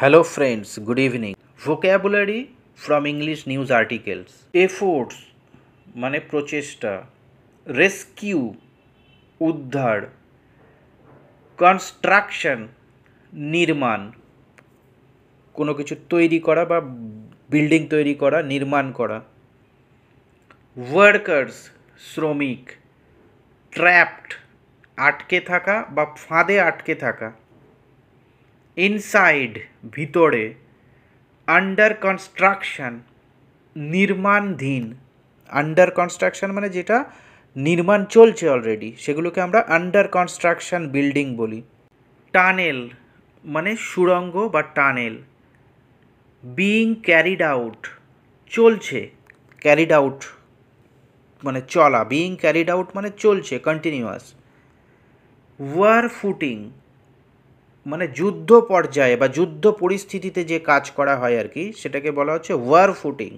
Hello friends, good evening. Vocabulary from English news articles. Efforts মানে প্রচেষ্টা rescue উদ্ধার construction নির্মাণ কোনো কিছু তৈরি করা বা বিল্ডিং তৈরি করা নির্মাণ করা ওয়ার্কার্স শ্রমিক ট্র্যাপড আটকে থাকা বা ফাঁদে আটকে থাকা ইনসাইড ভিতরে আন্ডার কনস্ট্রাকশান নির্মাণধীন আন্ডার কনস্ট্রাকশান মানে যেটা নির্মাণ চলছে অলরেডি সেগুলোকে আমরা আন্ডার কনস্ট্রাকশান বিল্ডিং বলি টানেল মানে সুড়ঙ্গ বা টানেল বিইং ক্যারিড আউট চলছে ক্যারিড আউট মানে চলা বিইং ক্যারিড আউট মানে চলছে কন্টিনিউয়াস ওয়ার ফুটিং মানে যুদ্ধ পর্যায়ে বা যুদ্ধ পরিস্থিতিতে যে কাজ করা হয় আর কি সেটাকে বলা হচ্ছে war footing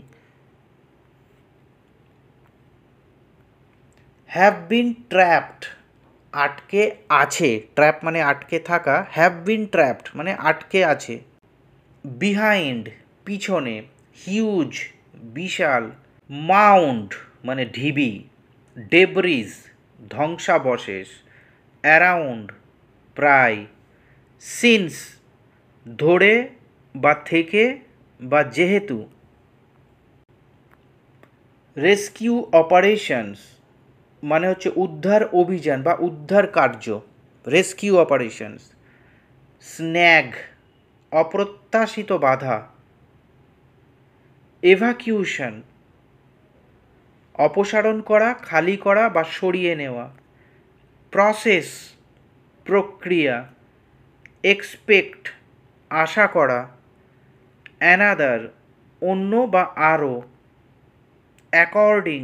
have been trapped আটকে আছে ট্র্যাপ মানে আটকে থাকা হ্যাভ বিন ট্র্যাপড মানে আটকে আছে বিহাইন্ড পিছনে হিউজ বিশাল মাউন্ট মানে ঢিবি ডেব্রিজ ধ্বংসাবশেষ অ্যারাউন্ড প্রায় সিন্স ধরে বা থেকে বা যেহেতু রেস্কিউ অপারেশনস মানে হচ্ছে উদ্ধার অভিযান বা উদ্ধার কার্য রেস্কিউ অপারেশনস স্ন্যাগ অপ্রত্যাশিত বাধা এভাকিউশন অপসারণ করা খালি করা বা সরিয়ে নেওয়া প্রসেস প্রক্রিয়া এক্সপেক্ট আশা করা অ্যানাদার অন্য বা আরও অ্যাকর্ডিং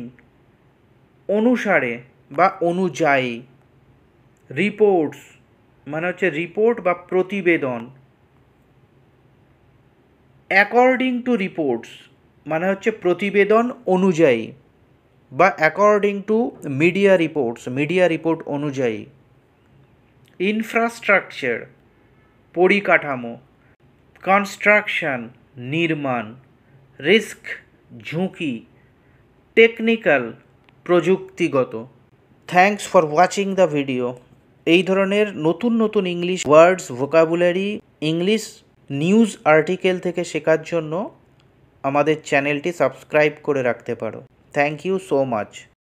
অনুসারে বা অনুযায়ী রিপোর্টস মানে হচ্ছে রিপোর্ট বা প্রতিবেদন অ্যাকর্ডিং টু রিপোর্টস মানে হচ্ছে প্রতিবেদন অনুযায়ী বা according to media reports media report অনুযায়ী ইনফ্রাস্ট্রাকচার পরিকাঠামো কনস্ট্রাকশান নির্মাণ রিস্ক ঝুঁকি টেকনিক্যাল প্রযুক্তিগত thanks for watching the video এই ধরনের নতুন নতুন English words vocabulary English news article থেকে শেখার জন্য আমাদের চ্যানেলটি সাবস্ক্রাইব করে রাখতে পারো থ্যাংক ইউ সো মাচ